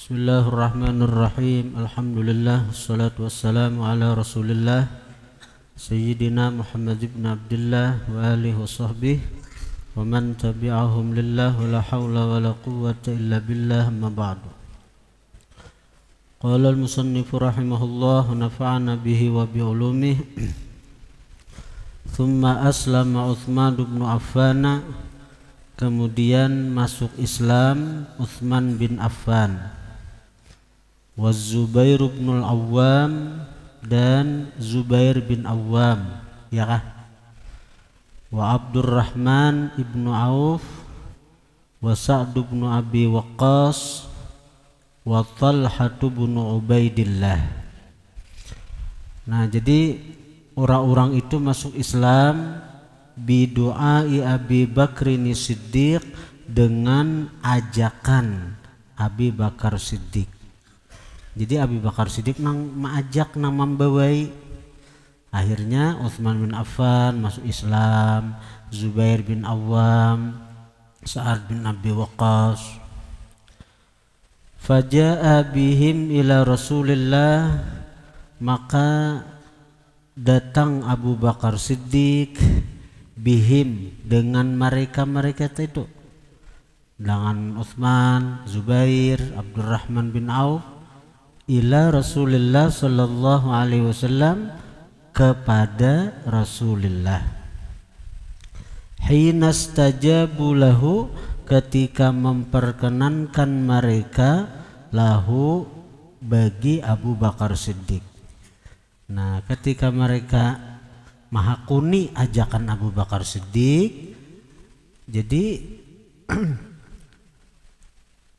Bismillahirrahmanirrahim Alhamdulillah Wassalatu wassalamu ala rasulillah Sayyidina Muhammad ibn Abdullah Wa alihi wa sahbihi Wa man tabi'ahum lillah la hawla wa la quwata illa billah Amma ba'du Qala al-musannif rahimahullah nafa'ana bihi wa bi'ulumih Thumma aslama Uthman ibn Affan. Kemudian masuk Islam Uthman bin Affan Wazubair bin Awam dan Zubair bin Awam ya kah wa Abdurrahman ibnu Auf wa Sa'd ibnu Abi Waqqas wa Talha ibnu Ubaidillah nah jadi orang-orang itu masuk Islam bidu'ai Abi Bakrin Siddiq dengan ajakan Abi Bakar Siddiq jadi Abi Bakar Siddiq nang maajak nang membawai akhirnya Utsman bin Affan masuk Islam Zubair bin Awam Sa'ad bin Abi Waqqas Faja'a bihim ila Rasulillah maka datang Abu Bakar Siddiq bihim dengan mereka-mereka itu dengan Utsman, Zubair, Abdurrahman bin Auf ila Rasulullah sallallahu alaihi wasallam kepada Rasulullah hina stajabu lahu ketika memperkenankan mereka lahu bagi Abu Bakar Siddiq nah ketika mereka mahakuni ajakan Abu Bakar Siddiq jadi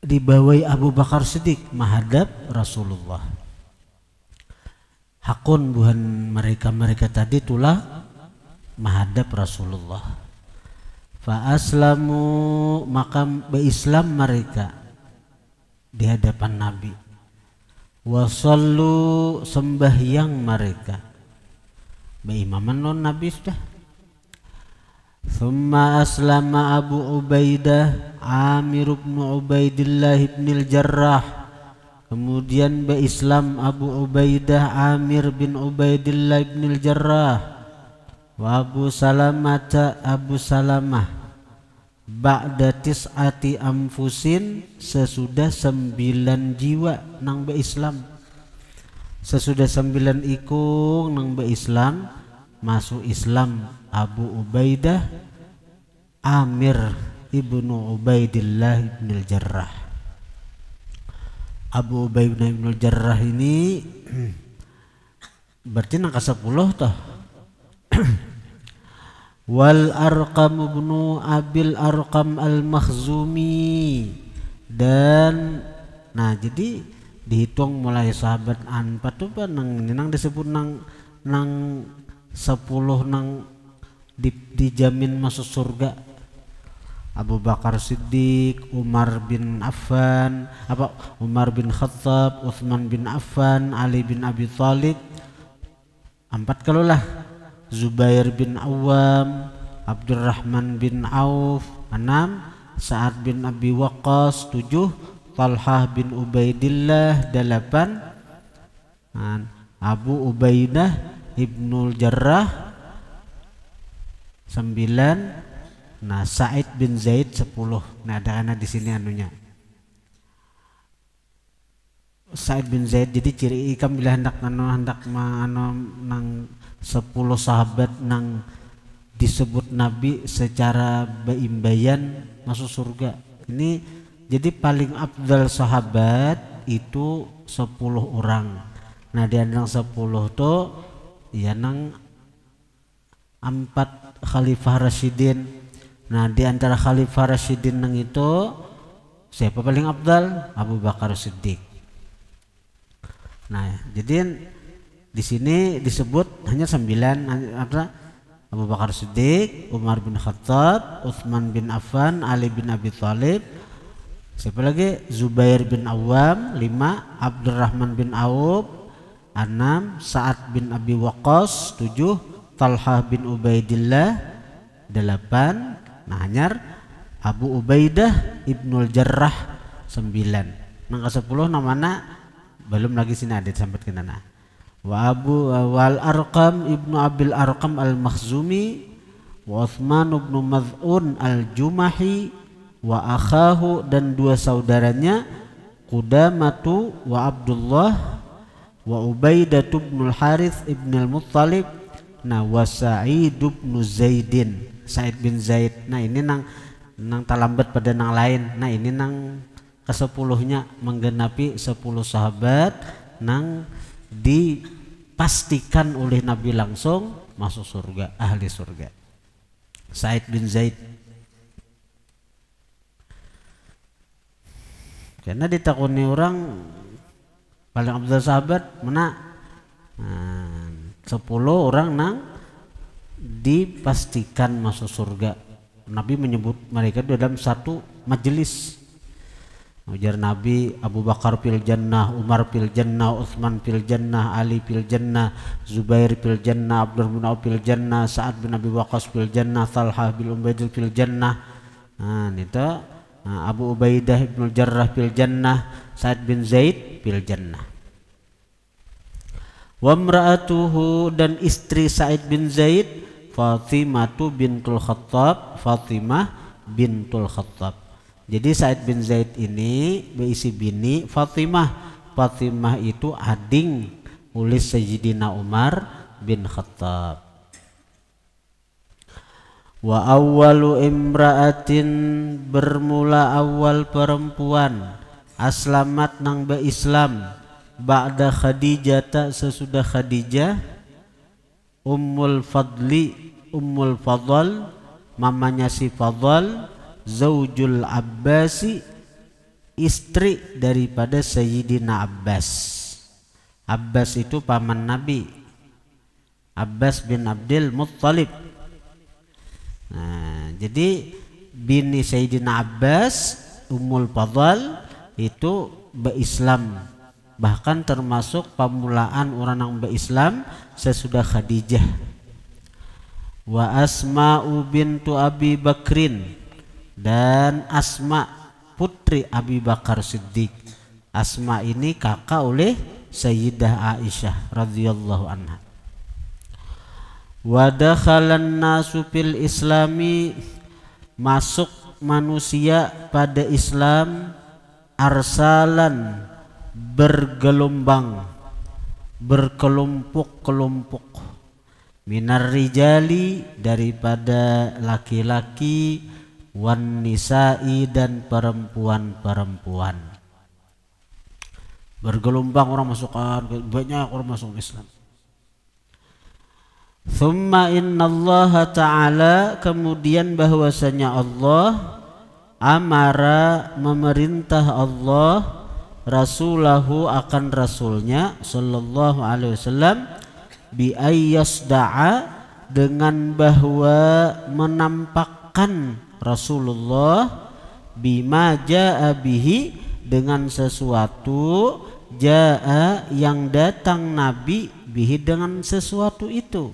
dibawai Abu Bakar Siddiq menghadap Rasulullah. Hakun bukan mereka-mereka tadi tulah menghadap Rasulullah. Fa aslamu maka berislam mereka di hadapan Nabi. Wasallu sembahyang mereka. Beimaman non Nabi sudah ثم Aslama Abu Ubaidah Amir بن Ubaidillah الله بن الجراح Kemudian berislam Abu Ubaidah Amir bin Ubaidillah bin Al-Jarrah wa Abu Salamah Abu Salamah ba'da tis'ati amfusin sesudah sembilan jiwa nang beislam sesudah sembilan ikung nang beislam masuk Islam Abu Ubaidah Amir ibnu Ubaidillah ibn Jarrah Abu Ubaidah ibn Jarrah ini berarti nangka sepuluh toh wal arqam ibnu abil arqam al makhzumi dan nah jadi dihitung mulai sahabat anpat tuh nang nang disebut nang nang sepuluh nang di, dijamin masuk surga Abu Bakar Siddiq, Umar bin Affan, apa Umar bin Khattab, Utsman bin Affan, Ali bin Abi Thalib. Empat kelulah Zubair bin Awam, Abdurrahman bin Auf, enam Sa'ad bin Abi Waqqas, tujuh Talhah bin Ubaidillah, delapan Abu Ubaidah Ibnul Jarrah 9 nah Said bin Zaid sepuluh, nah ada anak di sini anunya Said bin Zaid jadi ciri ikam bila hendak anu hendak anu nang 10 sahabat nang disebut nabi secara beimbayan masuk surga ini jadi paling abdal sahabat itu sepuluh orang nah di nang sepuluh tuh ya nang empat Khalifah Rasidin nah di antara Khalifah Rasidin yang itu siapa paling abdal Abu Bakar Siddiq nah jadi di sini disebut hanya sembilan apa Abu Bakar Siddiq, Umar bin Khattab, Uthman bin Affan, Ali bin Abi Thalib, siapa lagi Zubair bin Awam lima, Abdurrahman bin Auf enam, Sa'ad bin Abi Waqqas tujuh. Talha bin Ubaidillah 8 Nanyar Abu Ubaidah Ibnul Jarrah 9 sepuluh 10 namana belum lagi sini ada sampai ke mana? wa Abu wal Arqam Ibnu Abil Arqam Al-Makhzumi wa Uthman Ibnu Maz'un Al-Jumahi wa akhahu dan dua saudaranya Qudamatu wa Abdullah wa Ubaidah Ibnul Harith ibn al-Muttalib nah wasaid bin zaidin Said bin Zaid nah ini nang nang talambat pada nang lain nah ini nang kesepuluhnya menggenapi sepuluh sahabat nang dipastikan oleh Nabi langsung masuk surga ahli surga Said bin Zaid karena ditakuni orang paling abdul sahabat mana nah, sepuluh orang nang dipastikan masuk surga Nabi menyebut mereka di dalam satu majelis ujar Nabi Abu Bakar fil jannah Umar fil jannah Utsman fil jannah Ali fil jannah Zubair fil jannah Abdullah bin Auf fil jannah Sa'ad bin Abi Waqqas fil jannah Talha bin Ubaidil fil jannah nah itu nah, Abu Ubaidah bin Jarrah fil jannah Sa'ad bin Zaid fil jannah wamraatuhu dan istri Sa'id bin Zaid Fatimatu bintul Khattab Fatimah bintul Khattab jadi Sa'id bin Zaid ini berisi bini Fatimah Fatimah itu ading ulis Sayyidina Umar bin Khattab wa awalu imra'atin bermula awal perempuan aslamat nang beislam ba'da Khadijata sesudah Khadijah Ummul Fadli Ummul Fadl mamanya si Fadl Zaujul Abbasi istri daripada Sayyidina Abbas Abbas itu paman Nabi Abbas bin Abdul Muttalib nah, jadi bini Sayyidina Abbas Ummul Fadl itu berislam bahkan termasuk pemulaan orang yang berislam sesudah Khadijah wa Asma'u bintu Abi Bakrin dan Asma putri Abi Bakar Siddiq Asma ini kakak oleh Sayyidah Aisyah radhiyallahu anha wa dakhalan nasu fil islami masuk manusia pada Islam arsalan bergelombang berkelompok-kelompok minar rijali daripada laki-laki wan nisa'i dan perempuan-perempuan bergelombang orang masukkan banyak orang masuk Islam Thumma inna Allah Ta'ala kemudian bahwasanya Allah amara memerintah Allah rasulahu akan rasulnya sallallahu alaihi wasallam bi ayyasda'a dengan bahwa menampakkan Rasulullah bima ja'a bihi dengan sesuatu jaa yang datang nabi bihi dengan sesuatu itu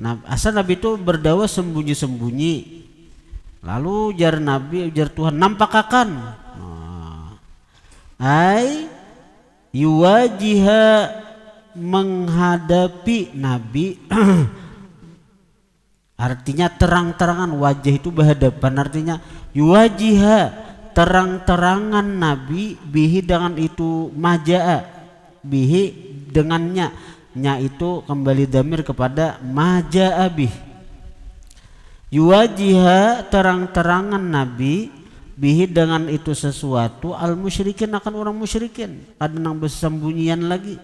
nah asal nabi itu berdawa sembunyi-sembunyi lalu ujar nabi ujar Tuhan nampakkan ai yuwajiha menghadapi nabi artinya terang-terangan wajah itu berhadapan artinya yuwajiha terang-terangan nabi bihi dengan itu majaa bihi dengannya nya itu kembali damir kepada majaa bih yuwajiha terang-terangan nabi bihi dengan itu sesuatu al musyrikin akan orang musyrikin ada nang bersembunyian lagi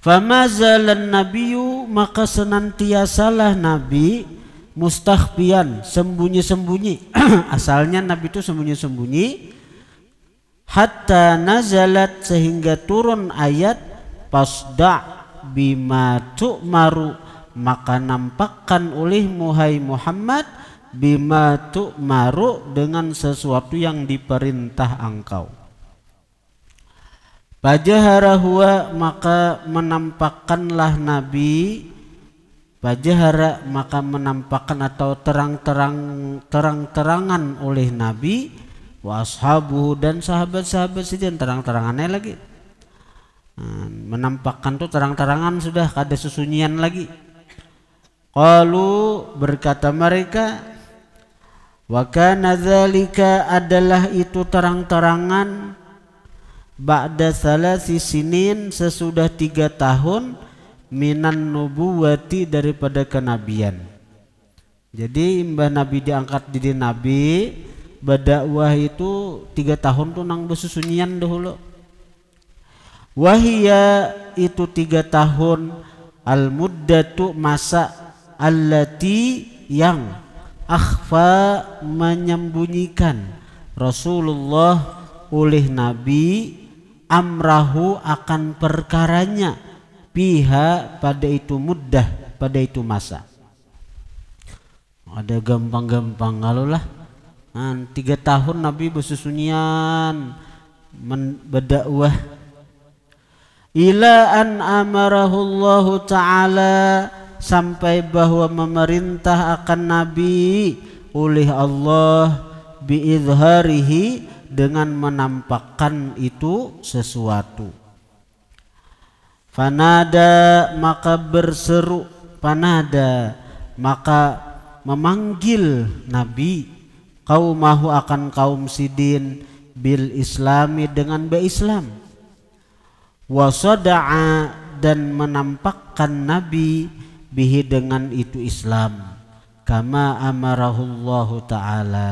famazalan nabiyyu maka senantiasalah nabi mustahbian sembunyi-sembunyi asalnya nabi itu sembunyi-sembunyi hatta nazalat sehingga turun ayat pasda bima tu'maru maka nampakkan oleh muhai Muhammad bima tu'maru dengan sesuatu yang diperintah engkau Pajahara huwa maka menampakkanlah Nabi Pajahara maka menampakkan atau terang-terang terang-terangan oleh Nabi washabu dan sahabat-sahabat saja terang-terangannya lagi hmm, menampakkan tuh terang-terangan sudah ada sesunyian lagi Kalau berkata mereka Waka nazalika adalah itu terang-terangan Ba'da salasi sinin sesudah tiga tahun Minan nubuwati daripada kenabian Jadi mbah nabi diangkat jadi nabi badawah itu tiga tahun tuh nang bersusunyian dahulu Wahia itu tiga tahun Al muddatu masa allati yang akhfa menyembunyikan Rasulullah oleh Nabi amrahu akan perkaranya pihak pada itu mudah pada itu masa ada gampang-gampang kalau lah nah, tiga tahun Nabi bersusunian berdakwah ila an amarahullahu taala sampai bahwa memerintah akan nabi oleh Allah biizharihi dengan menampakkan itu sesuatu fanada maka berseru panada maka memanggil nabi kau kaumahu akan kaum sidin bil islami dengan Islam wasada'a dan menampakkan nabi bihi dengan itu Islam kama amarahullahu taala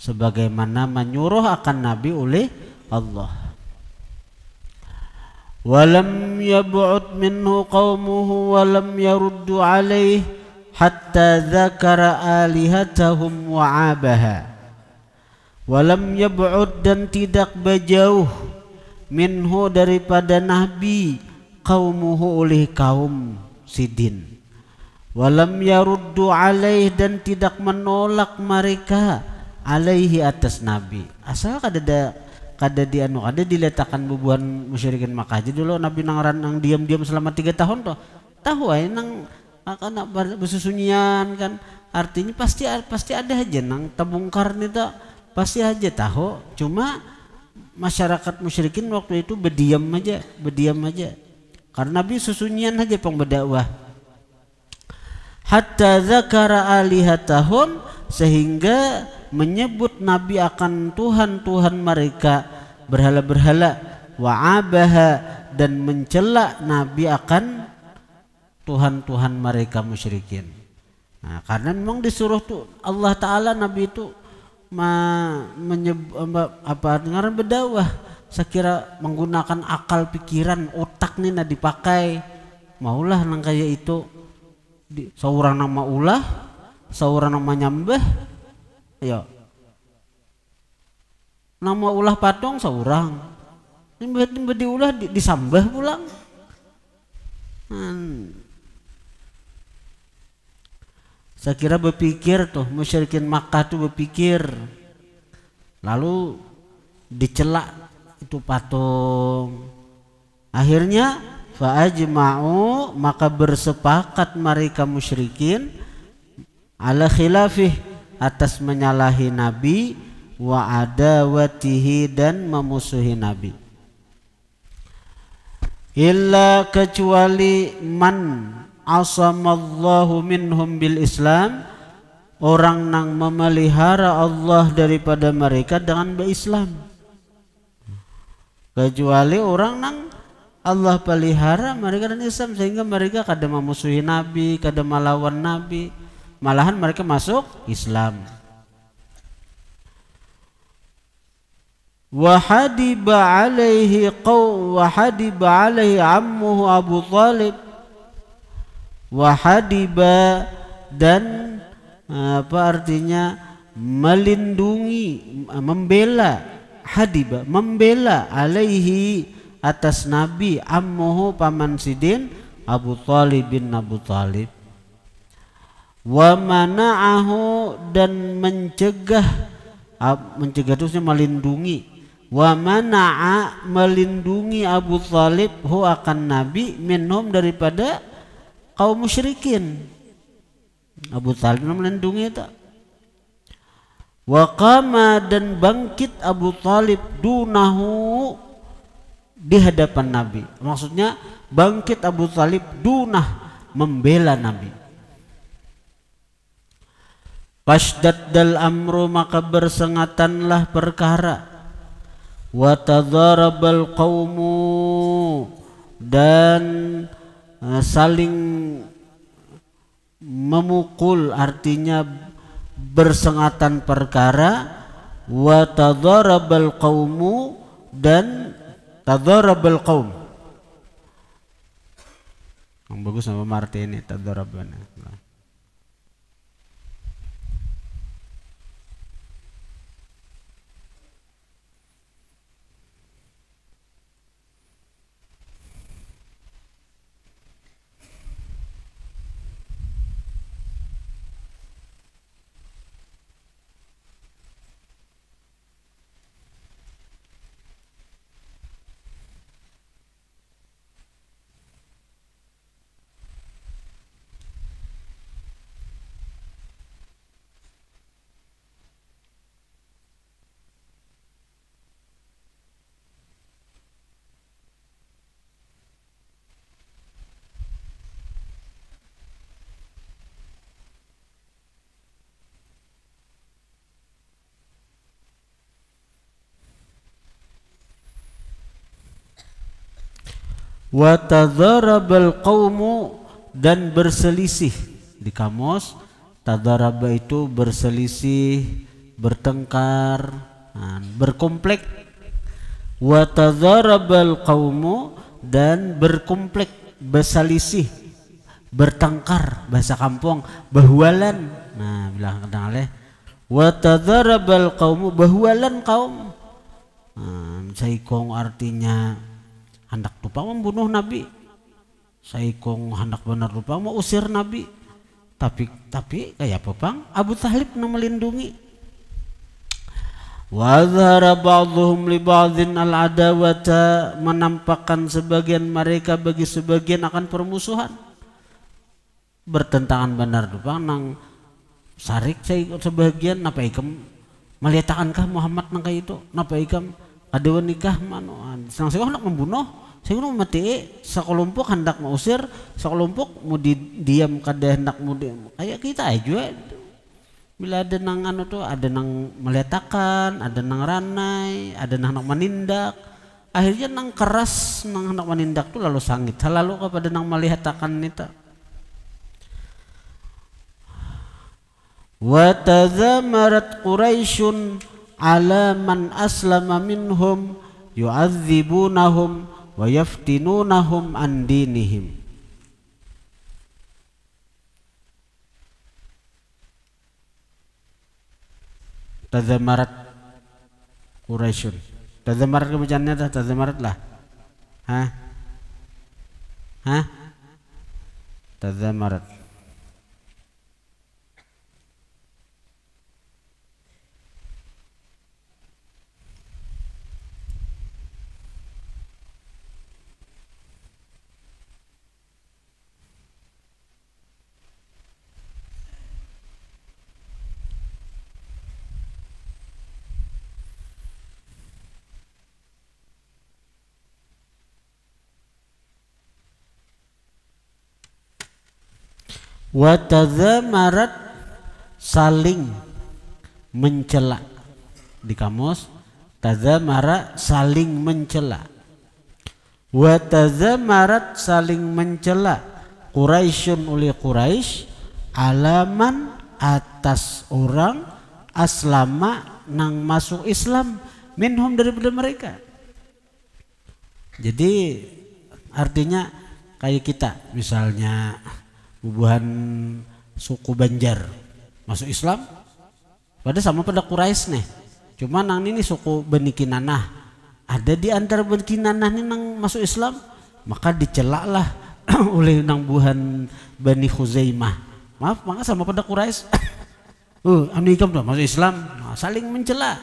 sebagaimana menyuruh akan nabi oleh Allah walam yab'ud minhu qaumuhu walam yaruddu alaihi hatta dzakara alihatahum wa abaha walam yab'ud dan tidak berjauh minhu daripada nabi qaumuhu oleh kaum Sidin, walam yaruddu alaih dan tidak menolak mereka alaihi atas nabi asal kada ada kada di anu kada diletakkan bubuhan musyrikin Makkah jadi dulu nabi nang nang diam-diam selama tiga tahun toh tahu ay nang akan ah, bersusunyian kan artinya pasti pasti ada aja nang tabungkar nita pasti aja tahu cuma masyarakat musyrikin waktu itu berdiam aja berdiam aja karena Nabi susunyian saja pang berdakwah. Hatta zakara alihatahum sehingga menyebut Nabi akan Tuhan-Tuhan mereka berhala-berhala wa'abaha dan mencela Nabi akan Tuhan-Tuhan mereka musyrikin. Nah, karena memang disuruh tuh Allah Ta'ala Nabi itu menyebut apa, dengaran dengar berdakwah saya kira menggunakan akal pikiran otak nih nah dipakai maulah nang kaya itu di seorang nama ulah seorang nama nyambah ya nama ulah patong seorang nyambah nyambah diulah di, disambah pulang hmm. saya kira berpikir tuh musyrikin Makkah tuh berpikir lalu dicelak itu patung. Akhirnya faajma'u maka bersepakat mereka musyrikin ala khilafih atas menyalahi nabi wa adawatihi dan memusuhi nabi. Illa kecuali man asamallahu minhum bil Islam orang nang memelihara Allah daripada mereka dengan berislam kecuali orang nang Allah pelihara mereka dan Islam sehingga mereka kadang memusuhi Nabi, kadang melawan Nabi, malahan mereka masuk Islam. Wahadiba alaihi qaw wahadiba alaihi ammuhu Abu Talib wahadiba dan eh, apa artinya melindungi membela hadiba membela alaihi atas nabi ammuhu paman sidin Abu Talib bin Abu Talib wa mana'ahu dan mencegah mencegah terusnya melindungi wa mana'a melindungi Abu Talib hu akan nabi minum daripada kaum musyrikin Abu Talib melindungi tak Wakama dan bangkit Abu Talib dunahu di hadapan Nabi. Maksudnya bangkit Abu Talib dunah membela Nabi. Pasdat dal amru maka bersengatanlah perkara. Watadharabal qawmu dan eh, saling memukul artinya bersengatan perkara wa tadharabal qaumu dan tadharabal qaum yang bagus nama Martin ini tadarabana watadharabal qawmu dan berselisih di kamus tadharaba itu berselisih bertengkar nah, berkomplek watadharabal qawmu dan berkomplek berselisih bertengkar bahasa kampung bahwalan nah bilang kenal ya watadharabal qawmu bahwalan kaum nah, saya artinya hendak lupa membunuh Nabi saikong hendak benar lupa mau usir Nabi tapi tapi kayak apa bang? Abu Talib melindungi Wazhara ba'dhum li ba'dhin al-adawata menampakkan sebagian mereka bagi sebagian akan permusuhan. Bertentangan benar dupang nang sarik saya sebagian napa ikam kah Muhammad nang kayak itu napa ikam ada nikah mano. Sang sih hendak membunuh saya kira mati sekelompok hendak mengusir sekelompok mau di, diam kada hendak mau diam kayak kita aja bila ada nang anu tuh ada nang meletakkan ada nang ranai ada nang hendak menindak akhirnya nang keras nang hendak menindak tuh lalu sangit lalu kepada nang meletakkan nita wa tazamarat quraisyun ala man aslama minhum yu'adzibunahum wa yaftinunahum an dinihim tazamarat quraishun tazamarat kebacaannya dah tazamarat lah hah hah tazamarat watadzamarat saling mencela di kamus tazamara saling mencela marat saling mencela Quraisyun oleh Quraisy alaman atas orang aslama nang masuk Islam minhum daripada mereka jadi artinya kayak kita misalnya bubuhan suku Banjar masuk Islam pada sama pada Quraisy nih cuma nang ini suku bani Kinanah ada di antara Kinanah ini nang masuk Islam maka dicelaklah oleh nang buhan Bani Khuzaimah maaf maka sama pada Quraisy uh anu ikam masuk Islam nah, saling mencela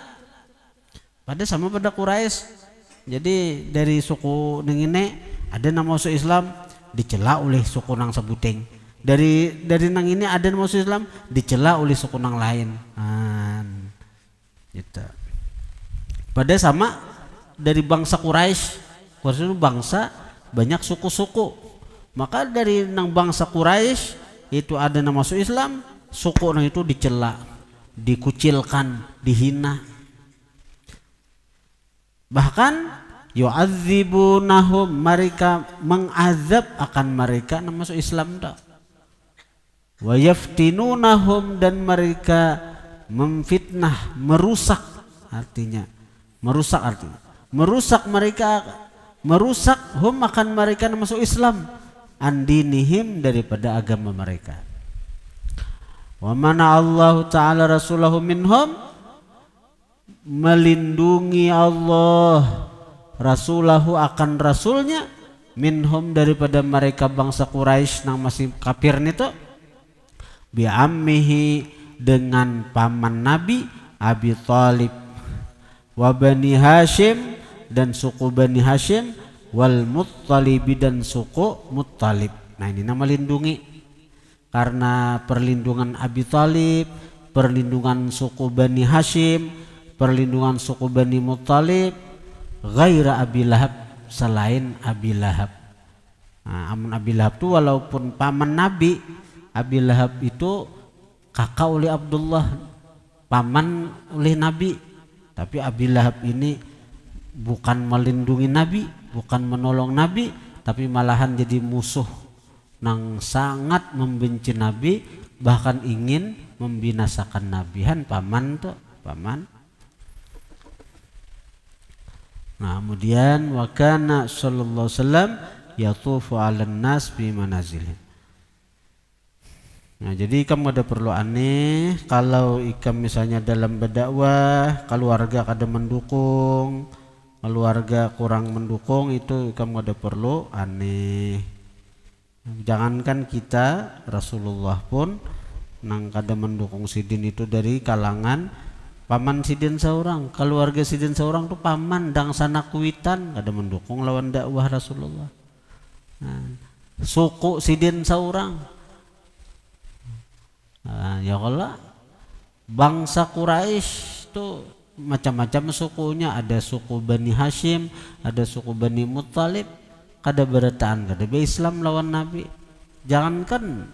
pada sama pada Quraisy jadi dari suku nengine ada nama masuk Islam dicela oleh suku nang sebuting dari dari nang ini ada masuk Islam dicela oleh suku nang lain Itu pada sama dari bangsa Quraisy Quraisy itu bangsa banyak suku-suku maka dari nang bangsa Quraisy itu ada nama masuk Islam suku nang itu dicela dikucilkan dihina bahkan yu'adzibunahum mereka mengazab akan mereka nama masuk Islam dah wayaftinunahum dan mereka memfitnah merusak artinya merusak artinya merusak mereka merusak hum akan mereka masuk Islam andinihim daripada agama mereka wa mana Allah taala rasulahu minhum melindungi Allah rasulahu akan rasulnya minhum daripada mereka bangsa Quraisy yang masih kafir nih tuh bi'ammihi dengan paman Nabi Abi Talib wa Bani Hashim dan suku Bani Hashim wal Muttalibi dan suku Muttalib nah ini nama lindungi karena perlindungan Abi Talib perlindungan suku Bani Hashim perlindungan suku Bani Muttalib gaira Abi Lahab selain Abi Lahab nah, amun Abi Lahab itu walaupun paman Nabi Abi Lahab itu kakak oleh Abdullah paman oleh Nabi tapi Abi Lahab ini bukan melindungi Nabi bukan menolong Nabi tapi malahan jadi musuh yang sangat membenci Nabi bahkan ingin membinasakan Nabi Nabihan paman tuh paman Nah, kemudian wakana sallallahu alaihi wasallam yatufu 'alan nas bi manazilih. Nah, jadi kamu ada perlu aneh kalau ikam misalnya dalam berdakwah, keluarga kada mendukung, keluarga kurang mendukung itu kamu ada perlu aneh. Jangankan kita Rasulullah pun nang kada mendukung sidin itu dari kalangan paman sidin seorang, keluarga sidin seorang tuh paman dang sana kuitan kada mendukung lawan dakwah Rasulullah. Nah, suku sidin seorang Nah, ya Allah bangsa Quraisy tuh macam-macam sukunya ada suku Bani Hashim ada suku Bani Muthalib kada berataan kada be Islam lawan Nabi jangankan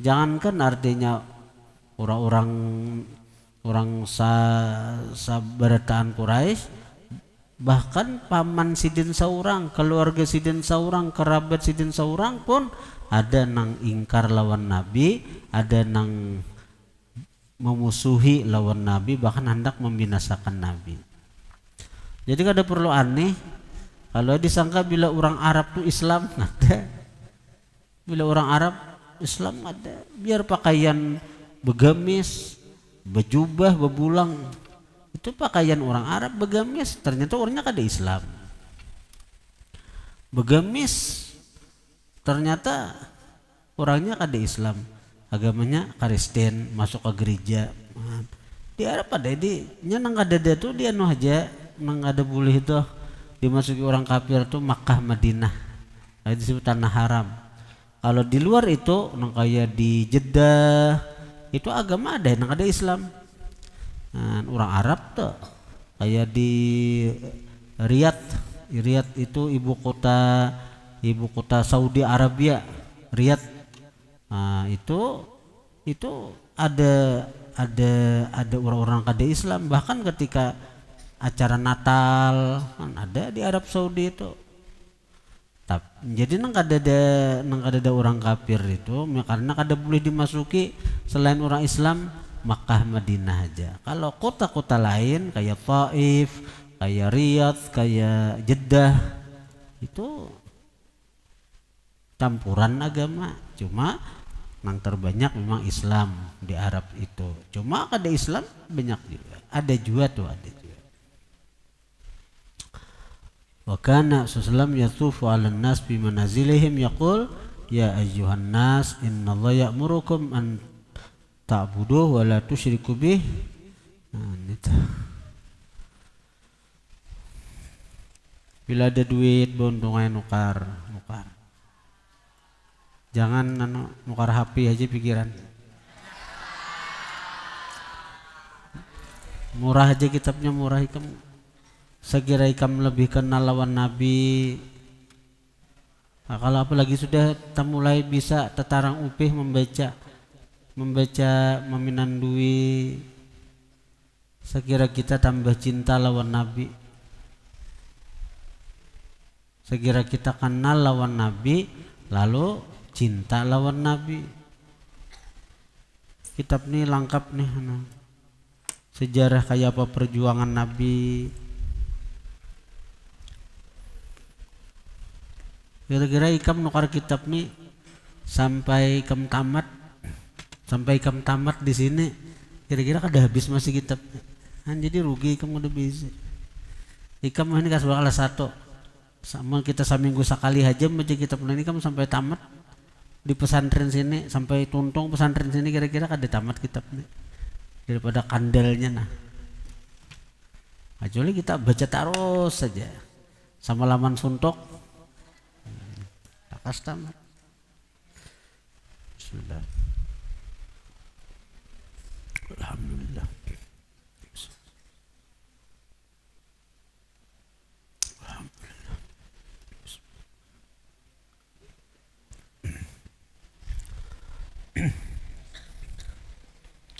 jangankan artinya orang-orang orang sa, sa berataan Quraisy bahkan paman sidin seorang keluarga sidin seorang kerabat sidin seorang pun ada nang ingkar lawan nabi ada nang memusuhi lawan nabi bahkan hendak membinasakan nabi jadi kada perlu aneh kalau disangka bila orang Arab tu Islam ada bila orang Arab Islam ada biar pakaian begamis bejubah bebulang itu pakaian orang Arab begamis. Ternyata orangnya kada Islam. Begamis. Ternyata orangnya kada Islam. Agamanya Kristen, masuk ke gereja. Nah, di Arab ada ini nyenang kada dia tuh dia nuh aja nang ada boleh itu dimasuki orang kafir tuh Makkah Madinah. Nah, itu disebut tanah haram. Kalau di luar itu nang kayak di Jeddah itu agama ada, nang ada Islam nah, orang Arab tuh kayak di Riyadh Riyadh itu ibu kota ibu kota Saudi Arabia Riyadh nah, itu itu ada ada ada orang-orang kade Islam bahkan ketika acara Natal kan ada di Arab Saudi itu jadi nang kada ada nang kada ada orang kafir itu karena kada boleh dimasuki selain orang Islam Makkah Madinah aja. Kalau kota-kota lain kayak Taif, kayak Riyadh, kayak Jeddah itu campuran agama. Cuma yang terbanyak memang Islam di Arab itu. Cuma ada Islam banyak juga. Ada juga tuh ada juga. Wa kana sallam yatufu 'alan nas bi manazilihim yaqul ya ayyuhan nas innallaha ya'murukum an Tak wa la tusyriku bih. Nah, Bila ada duit beuntungan nukar, nukar. Jangan anu, nukar HP aja pikiran. Murah aja kitabnya murah ikam. Sekira ikam lebih kenal lawan Nabi. Nah, kalau apalagi sudah mulai bisa tetarang upih membaca membaca meminandui sekira kita tambah cinta lawan Nabi sekira kita kenal lawan Nabi lalu cinta lawan Nabi kitab ini lengkap nih sejarah kayak apa perjuangan Nabi kira-kira ikam nukar kitab nih sampai ikam tamat sampai kamu tamat di sini kira-kira kada habis masih kitab kan jadi rugi kamu udah bisa ikam ini kasih alas satu sama kita seminggu sekali aja baca kitab ini kamu sampai tamat di pesantren sini sampai tuntung pesantren sini kira-kira kada tamat kitab ini daripada kandelnya nah kecuali kita baca terus saja sama laman suntok tak hmm, tamat Bismillah الحمد لله الحمد لله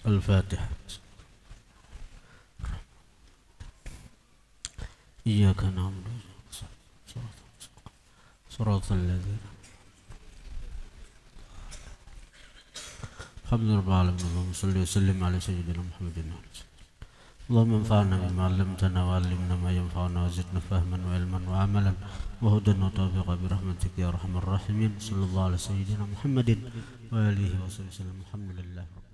الفاتحة إياك نعبد صراط الذين الحمد لله رب العالمين اللهم صل وسلم على سيدنا محمد وعلى اللهم انفعنا بما علمتنا وعلمنا ما ينفعنا وزدنا فهما وعلما وعملا وهدى وتوفيقا برحمتك يا ارحم الراحمين صلى الله على سيدنا محمد واله وصحبه وسلم الحمد لله رب